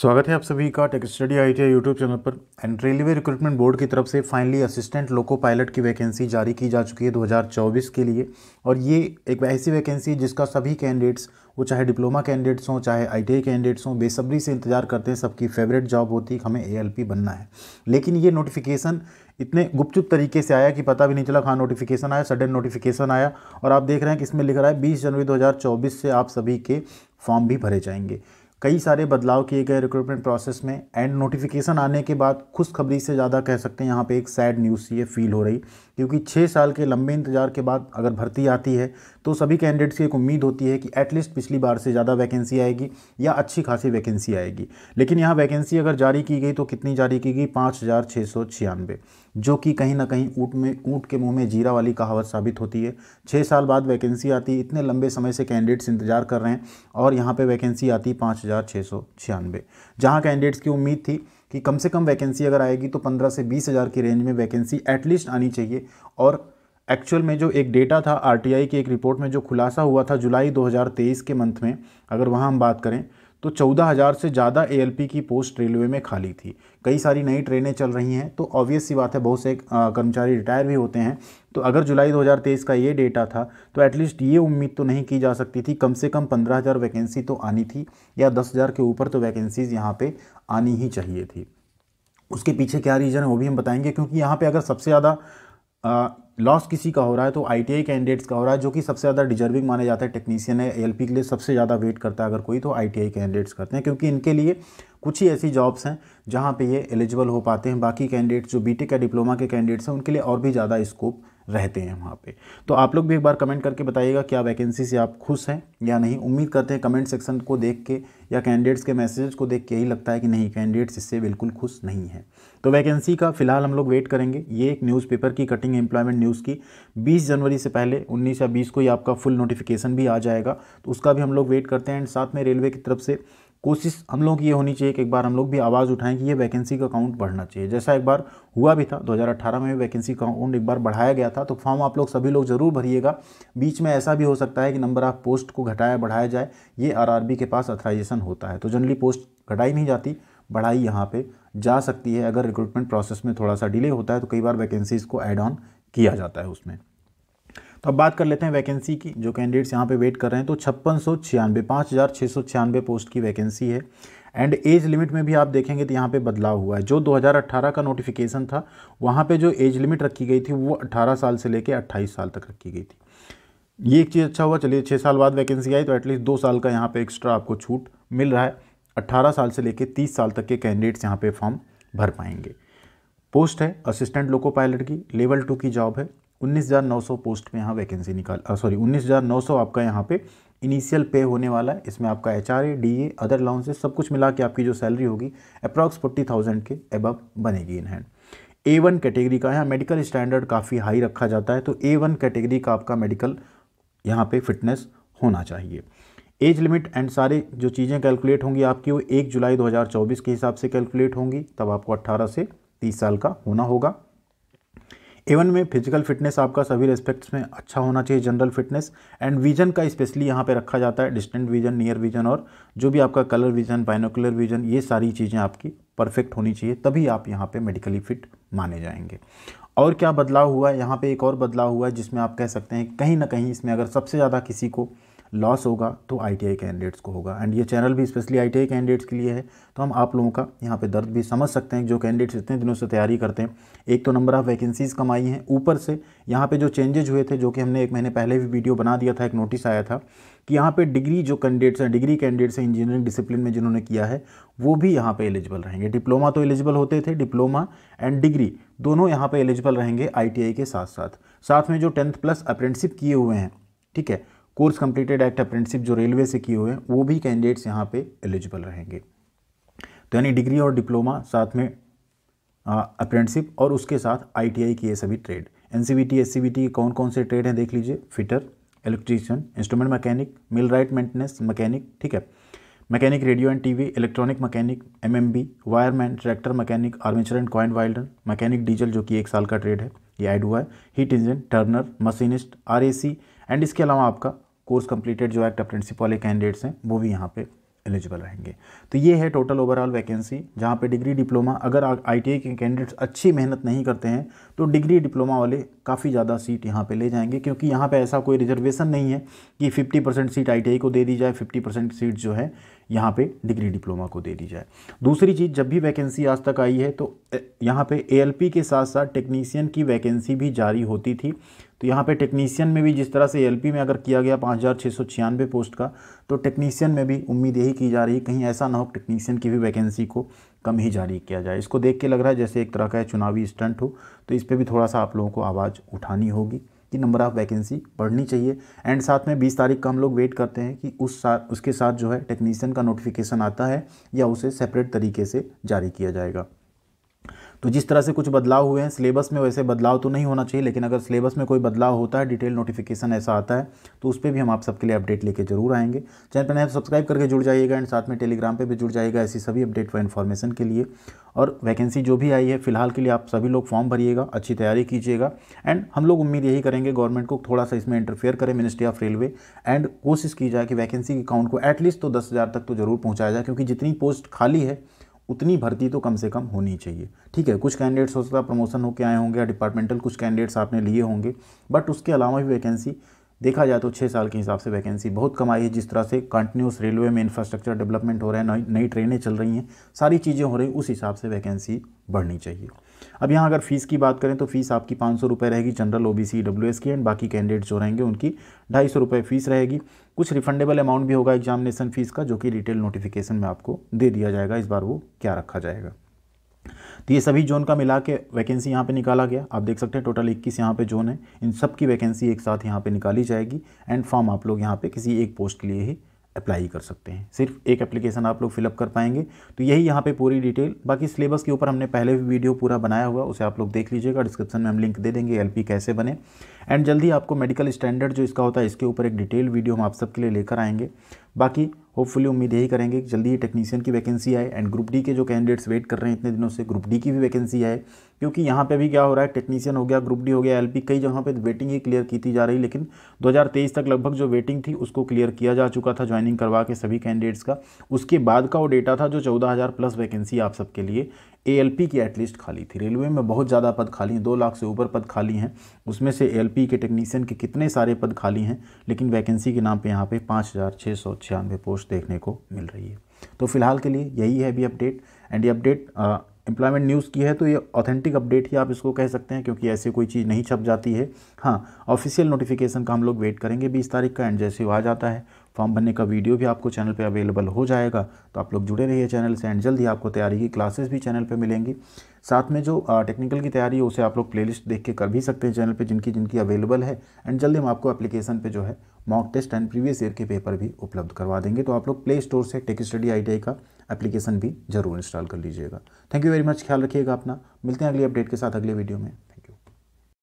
स्वागत है आप सभी का Tech study I T YouTube channel पर एंड रेलवे रिक्रूटमेंट बोर्ड की तरफ से फाइनली असिस्टेंट लोको पायलट की वैकेंसी जारी की जा चुकी है 2024 के लिए और ये एक ऐसी वैकेंसी है जिसका सभी कैंडिडेट्स वो चाहे डिप्लोमा कैंडिडेट्स हों चाहे आई कैंडिडेट्स हों बेसब्री से इंतजार करते हैं सबकी फेवरेट जॉब होती है हमें ए बनना है लेकिन ये नोटिफिकेशन इतने गुपचुप तरीके से आया कि पता भी नहीं चला कहाँ नोटिफिकेशन आया सडन नोटिफिकेशन आया और आप देख रहे हैं कि इसमें लिख रहा है बीस जनवरी दो से आप सभी के फॉर्म भी भरे जाएंगे कई सारे बदलाव किए गए रिक्रूटमेंट प्रोसेस में एंड नोटिफिकेशन आने के बाद खुशखबरी से ज़्यादा कह सकते हैं यहाँ पे एक सैड न्यूज़ ये फील हो रही क्योंकि छः साल के लंबे इंतजार के बाद अगर भर्ती आती है तो सभी कैंडिडेट्स की एक उम्मीद होती है कि एटलीस्ट पिछली बार से ज़्यादा वैकेंसी आएगी या अच्छी खासी वैकेंसी आएगी लेकिन यहाँ वैकेंसी अगर जारी की गई तो कितनी जारी की गई पाँच हज़ार छः सौ छियानवे जो कि कहीं ना कहीं ऊँट में ऊँट के मुँह में जीरा वाली कहावत साबित होती है छः साल बाद वैकेंसी आती इतने लंबे समय से कैंडिडेट्स इंतजार कर रहे हैं और यहाँ पर वैकेंसी आती पाँच हज़ार छः सौ छियानवे जहाँ कैंडिडेट्स की उम्मीद थी कि कम से कम वैकेंसी अगर आएगी तो पंद्रह से बीस हज़ार की रेंज में वैकेंसी एटलीस्ट आनी चाहिए और एक्चुअल में जो एक डेटा था आरटीआई की एक रिपोर्ट में जो खुलासा हुआ था जुलाई 2023 के मंथ में अगर वहाँ हम बात करें तो 14,000 से ज़्यादा ए की पोस्ट रेलवे में खाली थी कई सारी नई ट्रेनें चल रही हैं तो ऑब्वियस सी बात है बहुत से कर्मचारी रिटायर भी होते हैं तो अगर जुलाई 2023 का ये डेटा था तो एटलीस्ट ये उम्मीद तो नहीं की जा सकती थी कम से कम 15,000 वैकेंसी तो आनी थी या 10,000 के ऊपर तो वैकेंसीज़ यहाँ पर आनी ही चाहिए थी उसके पीछे क्या रीज़न है वो भी हम बताएंगे क्योंकि यहाँ पर अगर सबसे ज़्यादा लॉस किसी का हो रहा है तो आई कैंडिडेट्स का हो रहा है जो कि सबसे ज़्यादा डिजर्विंग माने जाता है टेक्नीशियन है एल के लिए सबसे ज़्यादा वेट करता है अगर कोई तो आई कैंडिडेट्स करते हैं क्योंकि इनके लिए कुछ ही ऐसी जॉब्स हैं जहाँ पे ये एलिजिबल हो पाते हैं बाकी कैंडिडेट्स जो बीटेक या डिप्लोमा के कैंडिडेट्स हैं उनके लिए और भी ज़्यादा स्कोप रहते हैं वहाँ पे तो आप लोग भी एक बार कमेंट करके बताइएगा क्या वैकेंसी से आप खुश हैं या नहीं उम्मीद करते हैं कमेंट सेक्शन को देख के या कैंडिडेट्स के मैसेजेस को देख के यही लगता है कि नहीं कैंडिडेट्स इससे बिल्कुल खुश नहीं है तो वैकेंसी का फिलहाल हम लोग वेट करेंगे ये एक न्यूज़पेपर की कटिंग एम्प्लॉयमेंट न्यूज़ की बीस जनवरी से पहले उन्नीस या बीस को ही आपका फुल नोटिफिकेशन भी आ जाएगा तो उसका भी हम लोग वेट करते हैं एंड साथ में रेलवे की तरफ से कोशिश हम लोग की ये होनी चाहिए कि एक बार हम लोग भी आवाज़ उठाएं कि ये वैकेंसी का अकाउंट बढ़ना चाहिए जैसा एक बार हुआ भी था 2018 में वैकेंसी का अकाउंट एक बार बढ़ाया गया था तो फॉर्म आप लोग सभी लोग ज़रूर भरिएगा बीच में ऐसा भी हो सकता है कि नंबर ऑफ़ पोस्ट को घटाया बढ़ाया जाए ये आर के पास अथराइजेशन होता है तो जनरली पोस्ट घटाई नहीं जाती बढ़ाई यहाँ पर जा सकती है अगर रिक्रूटमेंट प्रोसेस में थोड़ा सा डिले होता है तो कई बार वैकेंसीज़ को एड ऑन किया जाता है उसमें तो अब बात कर लेते हैं वैकेंसी की जो कैंडिडेट्स यहाँ पे वेट कर रहे हैं तो छप्पन सौ छियानवे पाँच हज़ार छः सौ छियानवे पोस्ट की वैकेंसी है एंड एज लिमिट में भी आप देखेंगे तो यहाँ पे बदलाव हुआ है जो 2018 का नोटिफिकेशन था वहाँ पे जो एज लिमिट रखी गई थी वो 18 साल से लेके 28 साल तक रखी गई थी ये एक चीज़ अच्छा हुआ चलिए छः साल बाद वैकेंसी आई तो एटलीस्ट दो साल का यहाँ पर एक्स्ट्रा आपको छूट मिल रहा है अट्ठारह साल से लेकर तीस साल तक के कैंडिडेट्स यहाँ पर फॉर्म भर पाएंगे पोस्ट है असिस्टेंट लोको पायलट की लेवल टू की जॉब है 19,900 पोस्ट में यहाँ वैकेंसी निकाल सॉरी 19,900 आपका यहाँ पे इनिशियल पे होने वाला है इसमें आपका H R D A other allowances सब कुछ मिला के आपकी जो सैलरी होगी अप्रॉक्स फोर्टी थाउजेंड के अबव बनेगी in hand A one category का यहाँ मेडिकल स्टैंडर्ड काफ़ी हाई रखा जाता है तो ए वन कैटेगरी का आपका मेडिकल यहाँ पे फिटनेस होना चाहिए एज लिमिट एंड सारे जो चीज़ें कैलकुलेट होंगी आपकी वो एक जुलाई 2024 के हिसाब से कैलकुलेट होंगी तब आपको 18 से 30 साल का होना होगा एवन में फिजिकल फिटनेस आपका सभी रेस्पेक्ट्स में अच्छा होना चाहिए जनरल फिटनेस एंड विजन का स्पेशली यहाँ पे रखा जाता है डिस्टेंट विजन नियर विजन और जो भी आपका कलर विजन बाइनोकुलर विजन ये सारी चीज़ें आपकी परफेक्ट होनी चाहिए तभी आप यहाँ पे मेडिकली फिट माने जाएंगे और क्या बदलाव हुआ है यहाँ पर एक और बदलाव हुआ है जिसमें आप कह सकते हैं कहीं ना कहीं इसमें अगर सबसे ज़्यादा किसी को लॉस होगा तो आई कैंडिडेट्स को होगा एंड ये चैनल भी स्पेशली आई कैंडिडेट्स के लिए है तो हम आप लोगों का यहाँ पे दर्द भी समझ सकते हैं जो कैंडिडेट्स इतने दिनों से तैयारी करते हैं एक तो नंबर ऑफ़ वैकेंसीज़ कमाई हैं ऊपर से यहाँ पर जो चेंजेज हुए थे जो कि हमने एक महीने पहले भी वीडियो बना दिया था एक नोटिस आया था कि यहाँ पर डिग्री जो कैंडिडेट्स हैं डिग्री कैंडिडेट्स हैं इंजीनियरिंग डिसिप्लिन में जिन्होंने किया है वो भी यहाँ पर एलिजिबल रहेंगे डिप्लोमा तो एलिजिबल होते थे डिप्लोमा एंड डिग्री दोनों यहाँ पर एलिजिबल रहेंगे आई के साथ साथ साथ में जो टेंथ प्लस अप्रेंटिसिप किए हुए हैं ठीक है कोर्स कंप्लीटेड एक्ट अप्रेंटिसिप जो रेलवे से किए हुए हैं वो भी कैंडिडेट्स यहाँ पे एलिजिबल रहेंगे तो यानी डिग्री और डिप्लोमा साथ में अप्रेंटिसिप और उसके साथ आईटीआई की ये सभी ट्रेड बी टी कौन कौन से ट्रेड हैं देख लीजिए fitter electrician instrument mechanic mill wright maintenance mechanic ठीक है mechanic radio and TV electronic mechanic MMB wireman tractor mechanic armature and coil winder mechanic diesel जो कि एक साल का ट्रेड है ये ऐड हुआ है heat engine turner machinist RAC and इसके अलावा आपका कोर्स कंप्लीटेड जो एक्ट अप्रेंटिसिप वाले कैंडिडेट्स हैं वो भी यहाँ पे एलिजिबल रहेंगे तो ये है टोटल ओवरऑल वैकेंसी जहाँ पे डिग्री डिप्लोमा अगर आई के कैंडिडेट्स अच्छी मेहनत नहीं करते हैं तो डिग्री डिप्लोमा वाले काफ़ी ज़्यादा सीट यहाँ पे ले जाएंगे क्योंकि यहाँ पे ऐसा कोई रिजर्वेशन नहीं है कि 50 परसेंट सीट आई को दे दी जाए 50 परसेंट सीट जो है यहाँ पे डिग्री डिप्लोमा को दे दी जाए दूसरी चीज़ जब भी वैकेंसी आज तक आई है तो यहाँ पर ए के साथ साथ टेक्नीसियन की वैकेंसी भी जारी होती थी तो यहाँ पे टेक्नीशियन में भी जिस तरह से एल में अगर किया गया पाँच पोस्ट का तो टेक्नीशियन में भी उम्मीद यही की जा रही है कहीं ऐसा ना हो टेक्नीशियन की भी वैकेंसी को कम ही जारी किया जाए इसको देख के लग रहा है जैसे एक तरह का चुनावी स्टंट हो तो इस पर भी थोड़ा सा आप लोगों को आवाज़ उठानी होगी कि नंबर ऑफ़ वैकेंसी बढ़नी चाहिए एंड साथ में 20 तारीख का हम लोग वेट करते हैं कि उस साथ उसके साथ जो है टेक्नीशियन का नोटिफिकेशन आता है या उसे सेपरेट तरीके से जारी किया जाएगा तो जिस तरह से कुछ बदलाव हुए हैं सिलेबस में वैसे बदलाव तो नहीं होना चाहिए लेकिन अगर सिलेबस में कोई बदलाव होता है डिटेल नोटिफिकेशन ऐसा आता है तो उस पर भी हम आप सबके लिए अपडेट लेके जरूर आएंगे चैनल पर नए तो सब्सक्राइब करके जुड़ जाइएगा एंड साथ में टेलीग्राम पर भी जुड़ जाएगा ऐसी सभी अपडेट व इन्फॉर्मेशन के लिए और वैकेंसी जो भी आई है फिलहाल के लिए आप सभी लोग फॉर्म भरिएगा अच्छी तैयारी कीजिएगा एंड हम लोग उम्मीद यही करेंगे गवर्नमेंट को थोड़ा सा इसमें इंटरफेयर करें मिनिस्ट्री ऑफ रेलवे एंड कोशिश की जाए कि वैकेंसी की काउंट को एटलीस्ट तो दस हज़ार तक तो जरूर पहुँचाया जाए क्योंकि जितनी पोस्ट खाली है उतनी भर्ती तो कम से कम होनी चाहिए ठीक है कुछ कैंडिडेट्स हो सकता है प्रमोशन होकर आए होंगे या डिपार्टमेंटल कुछ कैंडिडेट्स आपने लिए होंगे बट उसके अलावा भी वैकेंसी देखा जाए तो छः साल के हिसाब से वैकेंसी बहुत कम आई है जिस तरह से कंटिन्यूस रेलवे में इंफ्रास्ट्रक्चर डेवलपमेंट हो रहा है नई नई ट्रेनें चल रही हैं सारी चीज़ें हो रही उस हिसाब से वैकेंसी बढ़नी चाहिए अब यहाँ अगर फीस की बात करें तो फीस आपकी पाँच सौ रुपये रहेगी general O B C W S की एंड बाकी कैंडिडेट जो रहेंगे उनकी ढाई सौ रुपये फीस रहेगी कुछ रिफंडेबल अमाउंट भी होगा एग्जामिनेशन फीस का जो कि डिटेल नोटिफिकेशन में आपको दे दिया जाएगा इस बार वो क्या रखा जाएगा तो ये सभी जोन का मिला के वैकेंसी यहाँ पे निकाला गया आप देख सकते हैं टोटल इक्कीस यहाँ पे जोन है इन सब की वैकेंसी एक साथ यहाँ पे निकाली जाएगी एंड फॉर्म आप लोग यहाँ पे किसी एक पोस्ट के लिए ही अप्लाई कर सकते हैं सिर्फ एक एप्लीकेशन आप लोग फिलअप कर पाएंगे तो यही यहाँ पे पूरी डिटेल बाकी सिलेबस के ऊपर हमने पहले भी वीडियो पूरा बनाया हुआ उसे आप लोग देख लीजिएगा डिस्क्रिप्शन में हम लिंक दे देंगे एलपी कैसे बने एंड जल्दी आपको मेडिकल स्टैंडर्ड जो इसका होता है इसके ऊपर एक डिटेल वीडियो हम आप सबके लिए लेकर आएंगे बाकी होपफुली उम्मीद यही करेंगे कि जल्दी ही टेक्नीशियन की वैकेंसी आए एंड ग्रुप डी के जो कैंडिडेट्स वेट कर रहे हैं इतने दिनों से ग्रुप डी की भी वैकेंसी आए क्योंकि यहाँ पे भी क्या हो रहा है टेक्नीशियन हो गया ग्रुप डी हो गया एलपी कई जगह पे वेटिंग ही क्लियर की थी जा रही लेकिन 2023 तक लगभग जो वेटिंग थी उसको क्लियर किया जा चुका था ज्वाइनिंग करवा के सभी कैंडिडेट्स का उसके बाद का वो डेटा था जो चौदह प्लस वैकेंसी आप सबके लिए ए की एटलीस्ट खाली थी रेलवे में बहुत ज़्यादा पद खाली हैं दो लाख से ऊपर पद खाली हैं उसमें से ए के टेक्नीशियन के कितने सारे पद खाली हैं लेकिन वैकेंसी के नाम पे यहाँ पे पाँच हज़ार छः सौ छियानवे पोस्ट देखने को मिल रही है तो फिलहाल के लिए यही है अभी अपडेट एंड ये अपडेट एम्प्लॉयमेंट न्यूज़ की है तो ये ऑथेंटिक अपडेट ही आप इसको कह सकते हैं क्योंकि ऐसे कोई चीज़ नहीं छप जाती है हाँ ऑफिशियल नोटिफिकेशन का हम लोग वेट करेंगे बीस तारीख का एंड जैसे वो आ जाता है फॉर्म भरने का वीडियो भी आपको चैनल पे अवेलेबल हो जाएगा तो आप लोग जुड़े रहिए चैनल से एंड जल्दी आपको तैयारी की क्लासेस भी चैनल पे मिलेंगी साथ में जो टेक्निकल की तैयारी है उसे आप लोग प्लेलिस्ट देख के कर भी सकते हैं चैनल पे जिनकी जिनकी अवेलेबल है एंड जल्दी हम आपको एप्लीकेशन पर जो है mock test and previous year के पेपर भी उपलब्ध करवा देंगे तो आप लोग प्ले स्टोर से टेक स्टडी आई का एप्लीकेशन भी जरूर इंस्टॉल कर लीजिएगा थैंक यू वेरी मच ख्याल रखिएगा अपना मिलते हैं अगली अपडेट के साथ अगले वीडियो में